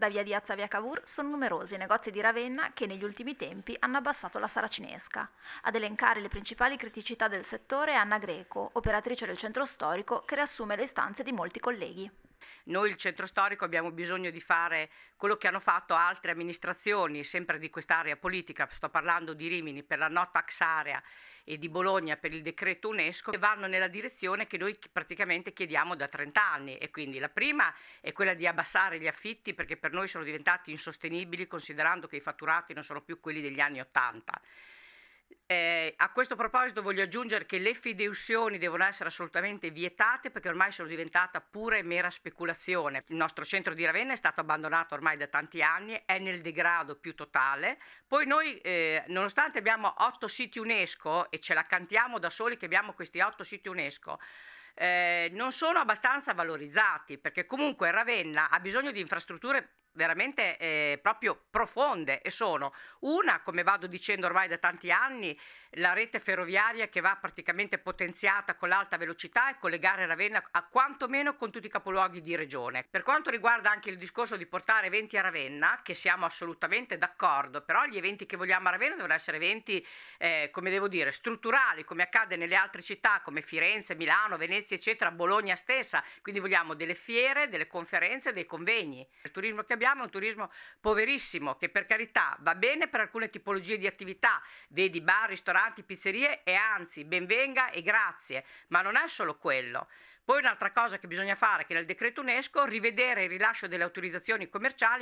Da via Diaz a via Cavour sono numerosi i negozi di Ravenna che negli ultimi tempi hanno abbassato la saracinesca. Ad elencare le principali criticità del settore è Anna Greco, operatrice del centro storico che riassume le istanze di molti colleghi. Noi il centro storico abbiamo bisogno di fare quello che hanno fatto altre amministrazioni, sempre di quest'area politica, sto parlando di Rimini per la no tax area e di Bologna per il decreto UNESCO, che vanno nella direzione che noi praticamente chiediamo da 30 anni e quindi la prima è quella di abbassare gli affitti perché per noi sono diventati insostenibili considerando che i fatturati non sono più quelli degli anni 80. Eh, a questo proposito voglio aggiungere che le fideussioni devono essere assolutamente vietate perché ormai sono diventate pure mera speculazione. Il nostro centro di Ravenna è stato abbandonato ormai da tanti anni, è nel degrado più totale. Poi noi, eh, nonostante abbiamo otto siti UNESCO e ce la cantiamo da soli che abbiamo questi otto siti UNESCO, eh, non sono abbastanza valorizzati perché comunque Ravenna ha bisogno di infrastrutture veramente eh, proprio profonde e sono una, come vado dicendo ormai da tanti anni, la rete ferroviaria che va praticamente potenziata con l'alta velocità e collegare Ravenna a quantomeno con tutti i capoluoghi di regione. Per quanto riguarda anche il discorso di portare eventi a Ravenna, che siamo assolutamente d'accordo, però gli eventi che vogliamo a Ravenna devono essere eventi, eh, come devo dire, strutturali, come accade nelle altre città come Firenze, Milano, Venezia, eccetera, Bologna stessa, quindi vogliamo delle fiere, delle conferenze, dei convegni. Il turismo che abbiamo abbiamo un turismo poverissimo che per carità va bene per alcune tipologie di attività, vedi bar, ristoranti, pizzerie e anzi benvenga e grazie, ma non è solo quello. Poi un'altra cosa che bisogna fare, che nel decreto UNESCO, rivedere il rilascio delle autorizzazioni commerciali